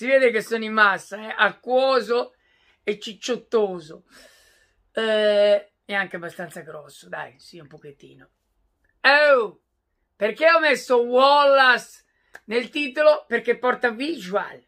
si vede che sono in massa, eh? acquoso e cicciottoso. Eh, e anche abbastanza grosso, dai, sì, un pochettino. Oh, perché ho messo Wallace nel titolo? Perché porta visual.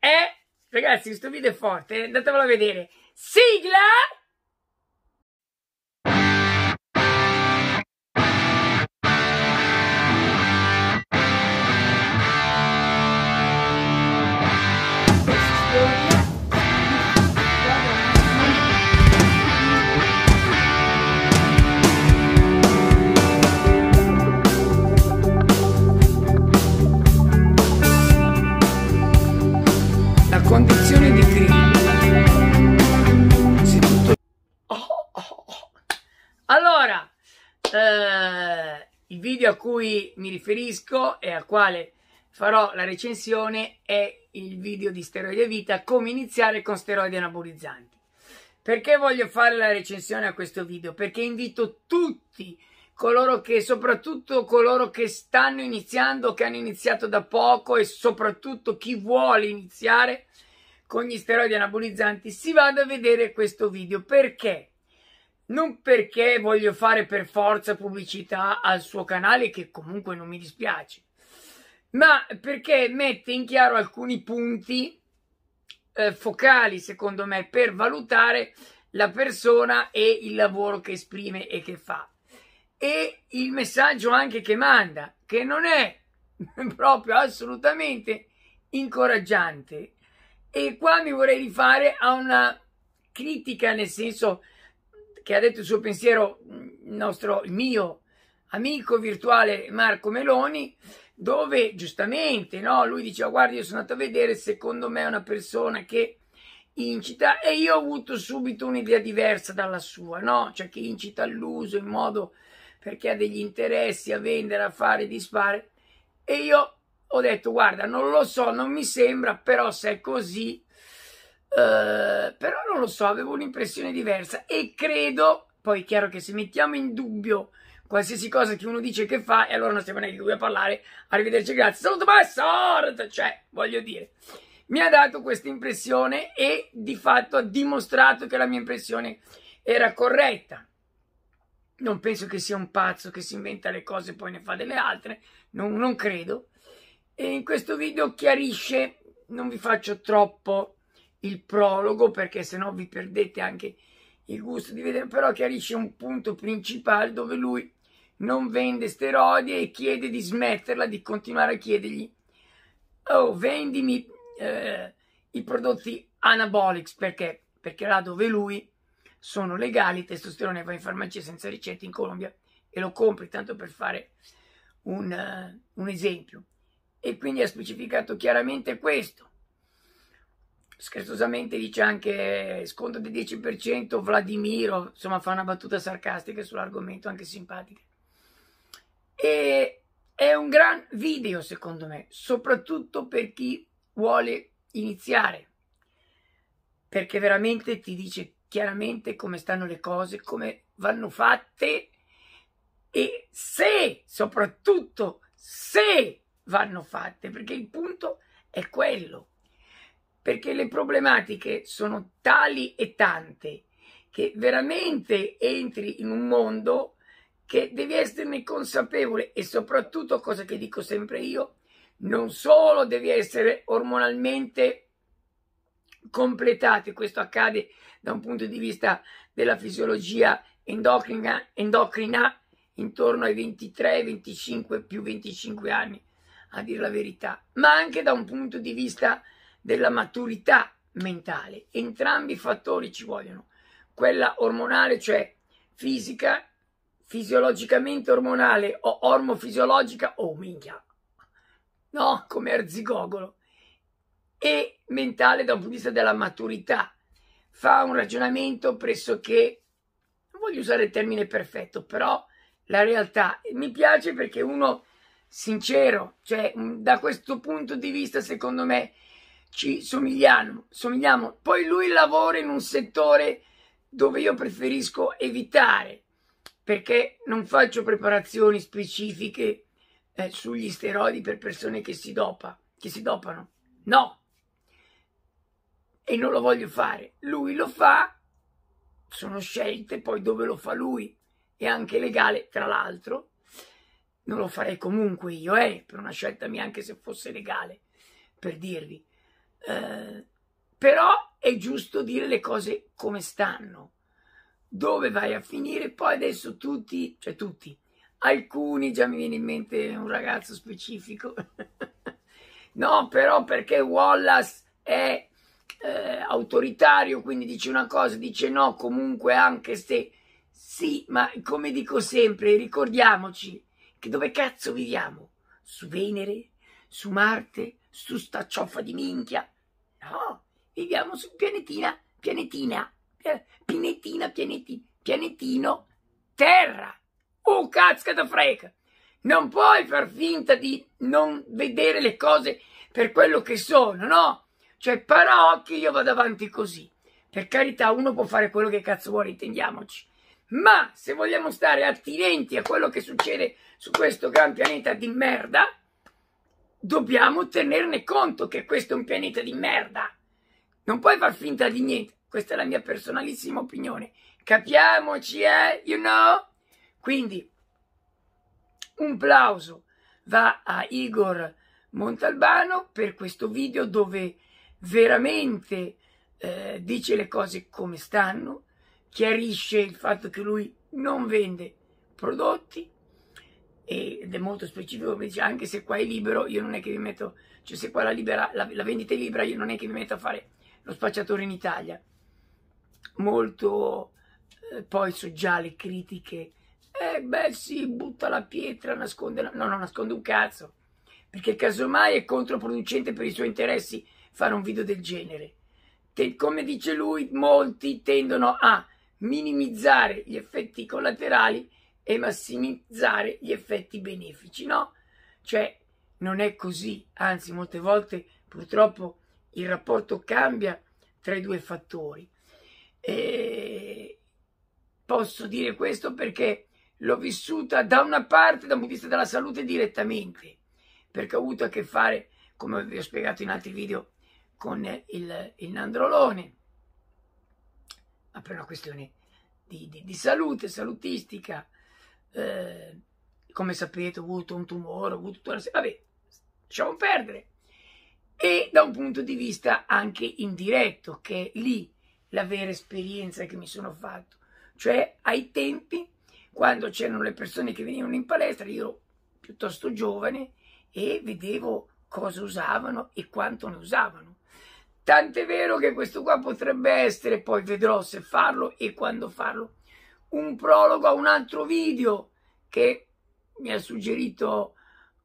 Eh, ragazzi, questo video è forte, eh, andatevelo a vedere. Sigla! video a cui mi riferisco e al quale farò la recensione è il video di steroide vita come iniziare con steroidi anabolizzanti perché voglio fare la recensione a questo video perché invito tutti coloro che soprattutto coloro che stanno iniziando che hanno iniziato da poco e soprattutto chi vuole iniziare con gli steroidi anabolizzanti si vada a vedere questo video perché non perché voglio fare per forza pubblicità al suo canale, che comunque non mi dispiace, ma perché mette in chiaro alcuni punti eh, focali, secondo me, per valutare la persona e il lavoro che esprime e che fa. E il messaggio anche che manda, che non è proprio assolutamente incoraggiante. E qua mi vorrei rifare a una critica, nel senso che ha detto il suo pensiero il, mm, nostro, il mio amico virtuale Marco Meloni, dove giustamente no, lui diceva guarda io sono andato a vedere, secondo me è una persona che incita e io ho avuto subito un'idea diversa dalla sua, no? cioè che incita all'uso in modo perché ha degli interessi a vendere, a fare, disfare e io ho detto guarda non lo so, non mi sembra, però se è così eh, però non lo so, avevo un'impressione diversa e credo, poi è chiaro che se mettiamo in dubbio qualsiasi cosa che uno dice che fa, e allora non stiamo neanche qui a parlare, arrivederci, grazie, saluto, ma sort, cioè, voglio dire, mi ha dato questa impressione e di fatto ha dimostrato che la mia impressione era corretta. Non penso che sia un pazzo che si inventa le cose e poi ne fa delle altre, non, non credo. E in questo video chiarisce, non vi faccio troppo il prologo perché se no vi perdete anche il gusto di vedere, però chiarisce un punto principale dove lui non vende steroidi e chiede di smetterla, di continuare a chiedergli oh vendimi eh, i prodotti anabolics perché? Perché là dove lui sono legali, testosterone va in farmacia senza ricette in Colombia e lo compri tanto per fare un, uh, un esempio. E quindi ha specificato chiaramente questo scherzosamente dice anche eh, sconto del 10% Vladimiro, insomma fa una battuta sarcastica sull'argomento anche simpatica. E è un gran video secondo me, soprattutto per chi vuole iniziare, perché veramente ti dice chiaramente come stanno le cose, come vanno fatte e se, soprattutto se vanno fatte, perché il punto è quello perché le problematiche sono tali e tante che veramente entri in un mondo che devi esserne consapevole e soprattutto, cosa che dico sempre io, non solo devi essere ormonalmente completato, e questo accade da un punto di vista della fisiologia endocrina, endocrina intorno ai 23, 25 più 25 anni, a dire la verità, ma anche da un punto di vista della maturità mentale. Entrambi i fattori ci vogliono. Quella ormonale, cioè fisica, fisiologicamente ormonale o ormofisiologica, o oh, minchia, no, come arzigogolo, e mentale da un punto di vista della maturità. Fa un ragionamento pressoché, non voglio usare il termine perfetto, però la realtà mi piace perché uno sincero, cioè da questo punto di vista secondo me ci somigliamo, somigliamo. Poi lui lavora in un settore dove io preferisco evitare perché non faccio preparazioni specifiche eh, sugli steroidi per persone che si, dopa, che si dopano. No. E non lo voglio fare. Lui lo fa, sono scelte, poi dove lo fa lui è anche legale, tra l'altro. Non lo farei comunque io, eh, per una scelta mia, anche se fosse legale, per dirvi eh, però è giusto dire le cose come stanno, dove vai a finire. Poi adesso tutti, cioè tutti, alcuni, già mi viene in mente un ragazzo specifico, no, però perché Wallace è eh, autoritario, quindi dice una cosa, dice no, comunque anche se sì, ma come dico sempre, ricordiamoci che dove cazzo viviamo? Su Venere? Su Marte? Su sta cioffa di minchia? viviamo su pianetina, eh, pianetina, pianetina, pianetina, pianetino, terra. Oh, cazzo da frega! Non puoi far finta di non vedere le cose per quello che sono, no? Cioè, paraocchi, io vado avanti così. Per carità, uno può fare quello che cazzo vuole, intendiamoci. Ma se vogliamo stare attenti a quello che succede su questo gran pianeta di merda, dobbiamo tenerne conto che questo è un pianeta di merda. Non puoi far finta di niente. Questa è la mia personalissima opinione. Capiamoci, eh? You know? Quindi, un plauso va a Igor Montalbano per questo video dove veramente eh, dice le cose come stanno, chiarisce il fatto che lui non vende prodotti ed è molto specifico dice anche se qua è libero io non è che mi metto cioè se qua la, libera, la, la vendita è libera io non è che vi metto a fare lo spacciatore in Italia, molto eh, poi so già le critiche, eh beh sì, butta la pietra, nasconde, la... no, non nasconde un cazzo, perché casomai è controproducente per i suoi interessi fare un video del genere. Te, come dice lui, molti tendono a minimizzare gli effetti collaterali e massimizzare gli effetti benefici, no? Cioè, non è così, anzi molte volte purtroppo il rapporto cambia tra i due fattori. E posso dire questo perché l'ho vissuta da una parte dal punto di vista della salute direttamente, perché ho avuto a che fare, come vi ho spiegato in altri video, con il, il nandrolone, ma per una questione di, di, di salute, salutistica. Eh, come sapete ho avuto un tumore, ho avuto tutta una Vabbè, lasciamo perdere e da un punto di vista anche indiretto, che è lì la vera esperienza che mi sono fatto. Cioè ai tempi, quando c'erano le persone che venivano in palestra, io ero piuttosto giovane e vedevo cosa usavano e quanto ne usavano. Tant'è vero che questo qua potrebbe essere, poi vedrò se farlo e quando farlo, un prologo a un altro video che mi ha suggerito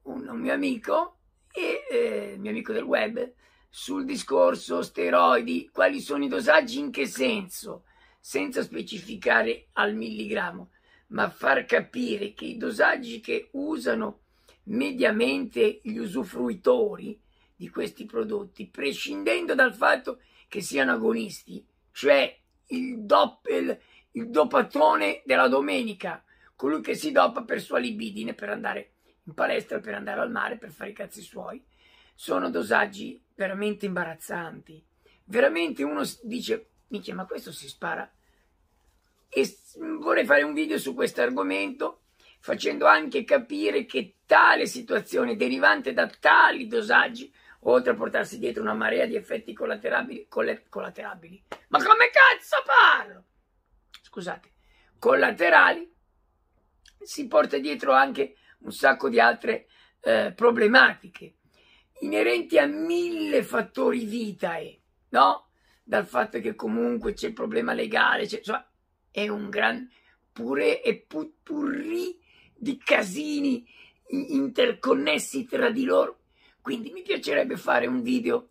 un, un mio amico e eh, il mio amico del web sul discorso steroidi, quali sono i dosaggi, in che senso, senza specificare al milligrammo, ma far capire che i dosaggi che usano mediamente gli usufruitori di questi prodotti, prescindendo dal fatto che siano agonisti, cioè il, doppel, il dopatone della domenica, colui che si dopa per sua libidine per andare a in palestra per andare al mare per fare i cazzi suoi. Sono dosaggi veramente imbarazzanti. Veramente uno dice, minchia, ma questo si spara. E vorrei fare un video su questo argomento facendo anche capire che tale situazione derivante da tali dosaggi, oltre a portarsi dietro una marea di effetti collaterali, collaterali, ma come cazzo parlo? Scusate, collaterali si porta dietro anche un sacco di altre eh, problematiche inerenti a mille fattori vitae, no? Dal fatto che comunque c'è il problema legale, insomma, è un gran pure e putpurri di casini interconnessi tra di loro. Quindi mi piacerebbe fare un video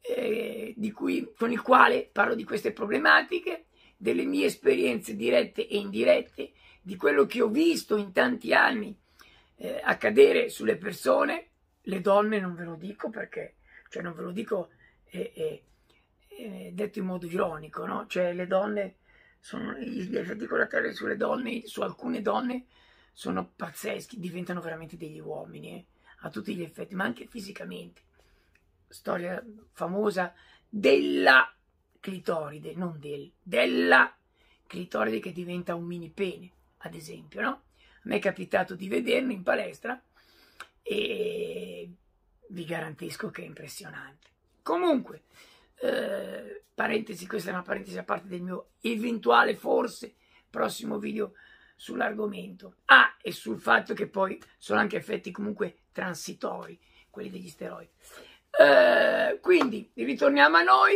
eh, cui, con il quale parlo di queste problematiche, delle mie esperienze dirette e indirette, di quello che ho visto in tanti anni eh, accadere sulle persone, le donne non ve lo dico perché, cioè non ve lo dico eh, eh, eh detto in modo ironico, no? Cioè le donne, sono, gli effetti collaterali sulle donne, su alcune donne sono pazzeschi, diventano veramente degli uomini eh, a tutti gli effetti, ma anche fisicamente. Storia famosa della clitoride, non del, della clitoride che diventa un mini pene, ad esempio, no? mi è capitato di vederlo in palestra e vi garantisco che è impressionante. Comunque, eh, parentesi, questa è una parentesi a parte del mio eventuale, forse, prossimo video sull'argomento. Ah, e sul fatto che poi sono anche effetti comunque transitori, quelli degli steroidi. Eh, quindi, ritorniamo a noi,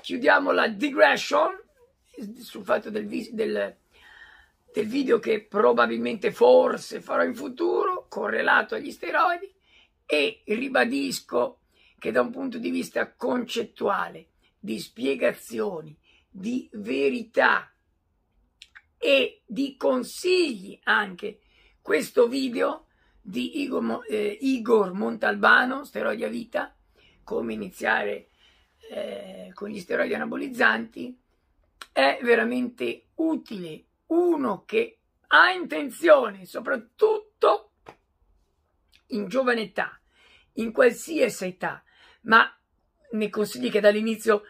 chiudiamo la digression sul fatto del, del del video che probabilmente forse farò in futuro correlato agli steroidi e ribadisco che da un punto di vista concettuale di spiegazioni, di verità e di consigli anche questo video di Igor, eh, Igor Montalbano, steroidi a vita, come iniziare eh, con gli steroidi anabolizzanti, è veramente utile uno che ha intenzione, soprattutto in giovane età, in qualsiasi età, ma nei consigli che dall'inizio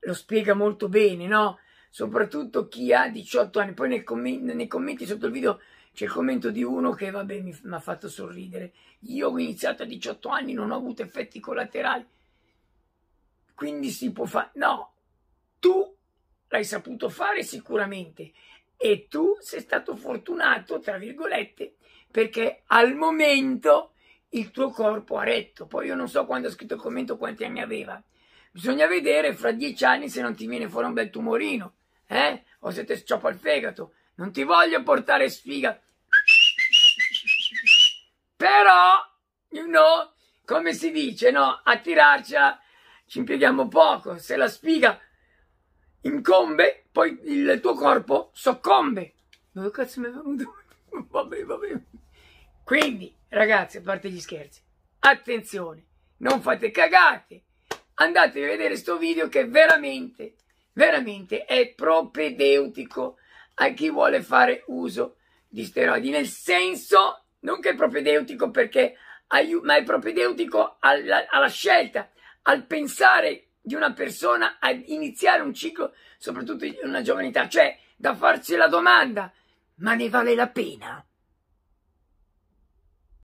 lo spiega molto bene, no? Soprattutto chi ha 18 anni. Poi nei, com- nei commenti sotto il video c'è il commento di uno che, vabbè, mi, mi ha fatto sorridere. Io ho iniziato a 18 anni, non ho avuto effetti collaterali. Quindi si può fare. No, tu l'hai saputo fare sicuramente e tu sei stato fortunato, tra virgolette, perché al momento il tuo corpo ha retto. Poi io non so quando ha scritto il commento quanti anni aveva. Bisogna vedere fra dieci anni se non ti viene fuori un bel tumorino, eh? O se ti scioppa il fegato. Non ti voglio portare sfiga. Però, you know, come si dice, no? A tirarci ci impieghiamo poco. Se la sfiga incombe, poi il tuo corpo soccombe. Dove cazzo mi è venuto? Va bene, va bene. Quindi, ragazzi, a parte gli scherzi, attenzione, non fate cagate. Andate a vedere questo video che veramente, veramente è propedeutico a chi vuole fare uso di steroidi. Nel senso, non che è propedeutico perché, ma è propedeutico alla, alla scelta, al pensare di una persona a iniziare un ciclo, soprattutto in una giovane età, cioè da farsi la domanda, ma ne vale la pena?